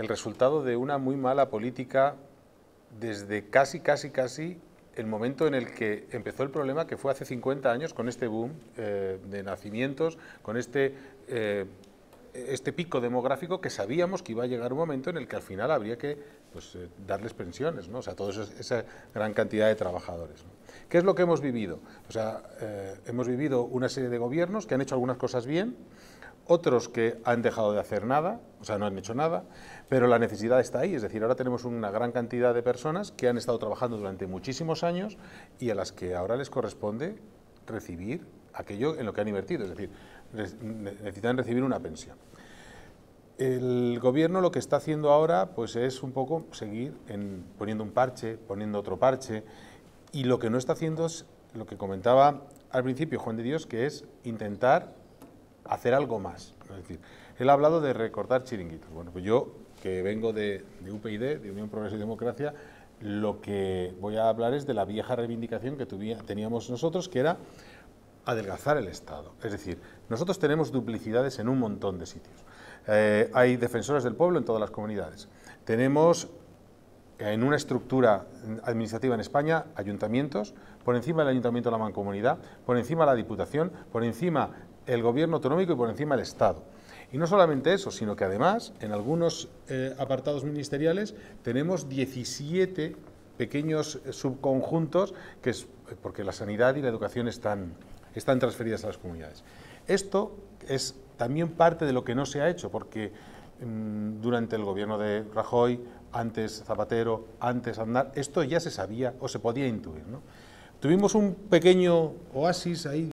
el resultado de una muy mala política desde casi, casi, casi el momento en el que empezó el problema, que fue hace 50 años, con este boom eh, de nacimientos, con este, eh, este pico demográfico que sabíamos que iba a llegar un momento en el que al final habría que pues, eh, darles pensiones, ¿no? o sea, toda esa gran cantidad de trabajadores. ¿no? ¿Qué es lo que hemos vivido? O sea, hemos vivido una serie de gobiernos que han hecho algunas cosas bien, otros que han dejado de hacer nada, o sea, no han hecho nada, pero la necesidad está ahí. Es decir, ahora tenemos una gran cantidad de personas que han estado trabajando durante muchísimos años y a las que ahora les corresponde recibir aquello en lo que han invertido. Es decir, necesitan recibir una pensión. El gobierno lo que está haciendo ahora pues es un poco seguir en, poniendo un parche, poniendo otro parche, y lo que no está haciendo es lo que comentaba al principio Juan de Dios, que es intentar hacer algo más. Es decir, él ha hablado de recortar chiringuitos. Bueno, pues yo, que vengo de, de UPyD, de Unión Progreso y Democracia, lo que voy a hablar es de la vieja reivindicación que teníamos nosotros, que era adelgazar el Estado. Es decir, nosotros tenemos duplicidades en un montón de sitios. Eh, hay defensores del pueblo en todas las comunidades. Tenemos eh, en una estructura administrativa en España, ayuntamientos, por encima del ayuntamiento la mancomunidad, por encima la diputación, por encima el gobierno autonómico y por encima el Estado. Y no solamente eso, sino que además en algunos eh, apartados ministeriales tenemos 17 pequeños eh, subconjuntos, que es eh, porque la sanidad y la educación están, están transferidas a las comunidades. Esto es también parte de lo que no se ha hecho, porque mm, durante el gobierno de Rajoy, antes Zapatero, antes andar esto ya se sabía o se podía intuir. Tuvimos un pequeño oasis ahí